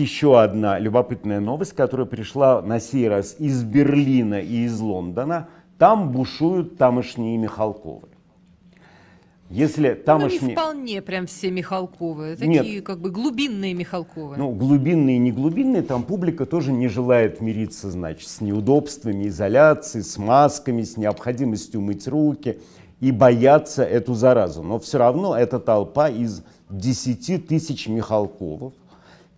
еще одна любопытная новость, которая пришла на сей раз из Берлина и из Лондона. Там бушуют тамошние Михалковы. Если ну, тамошние... Ну, не вполне прям все Михалковы, такие Нет. как бы глубинные Михалковы. Ну, глубинные и не глубинные, там публика тоже не желает мириться, значит, с неудобствами изоляции, с масками, с необходимостью мыть руки и бояться эту заразу. Но все равно эта толпа из 10 тысяч Михалковов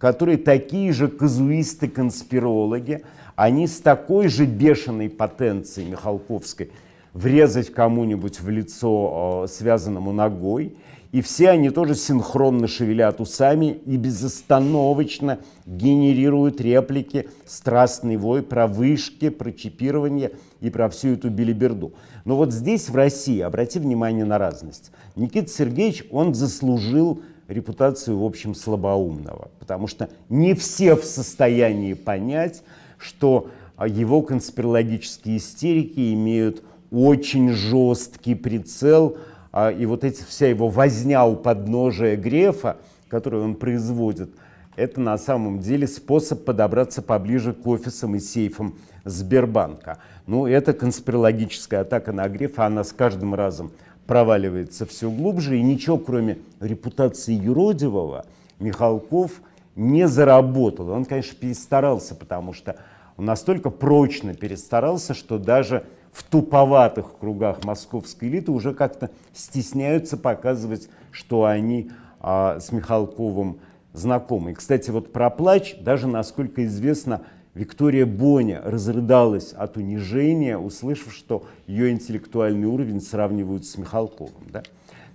которые такие же казуисты-конспирологи, они с такой же бешеной потенцией Михалковской врезать кому-нибудь в лицо, э, связанному ногой, и все они тоже синхронно шевелят усами и безостановочно генерируют реплики, страстный вой про вышки, про чипирование и про всю эту билиберду. Но вот здесь, в России, обрати внимание на разность. Никита Сергеевич, он заслужил репутацию, в общем, слабоумного, потому что не все в состоянии понять, что а, его конспирологические истерики имеют очень жесткий прицел, а, и вот эти, вся его возня у подножия Грефа, которую он производит, это на самом деле способ подобраться поближе к офисам и сейфам Сбербанка. Ну, это конспирологическая атака на Грефа, она с каждым разом проваливается все глубже, и ничего, кроме репутации юродивого, Михалков не заработал. Он, конечно, перестарался, потому что он настолько прочно перестарался, что даже в туповатых кругах московской элиты уже как-то стесняются показывать, что они а, с Михалковым знакомы. И, кстати, вот про плач, даже, насколько известно, Виктория Боня разрыдалась от унижения, услышав, что ее интеллектуальный уровень сравнивают с Михалковым. Да?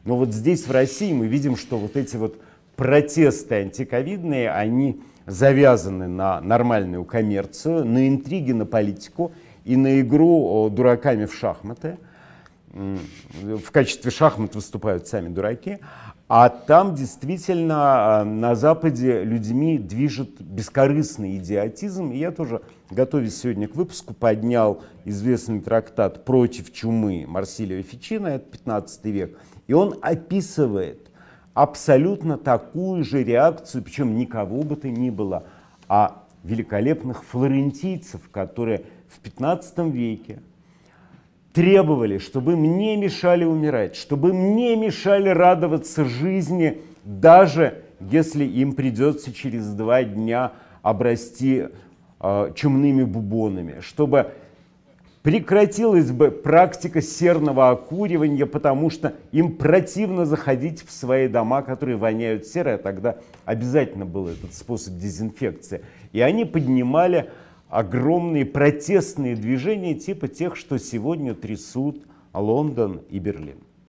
Но вот здесь, в России, мы видим, что вот эти вот протесты антиковидные, они завязаны на нормальную коммерцию, на интриги, на политику и на игру дураками в шахматы – в качестве шахмат выступают сами дураки, а там действительно а, на Западе людьми движет бескорыстный идиотизм. И я тоже, готовясь сегодня к выпуску, поднял известный трактат «Против чумы» Марсилио Фичино, это 15 век. И он описывает абсолютно такую же реакцию, причем никого бы то ни было, а великолепных флорентийцев, которые в 15 веке требовали, чтобы мне мешали умирать, чтобы мне мешали радоваться жизни, даже если им придется через два дня обрасти э, чумными бубонами, чтобы прекратилась бы практика серного окуривания, потому что им противно заходить в свои дома, которые воняют серой, а тогда обязательно был этот способ дезинфекции. И они поднимали огромные протестные движения типа тех, что сегодня трясут Лондон и Берлин.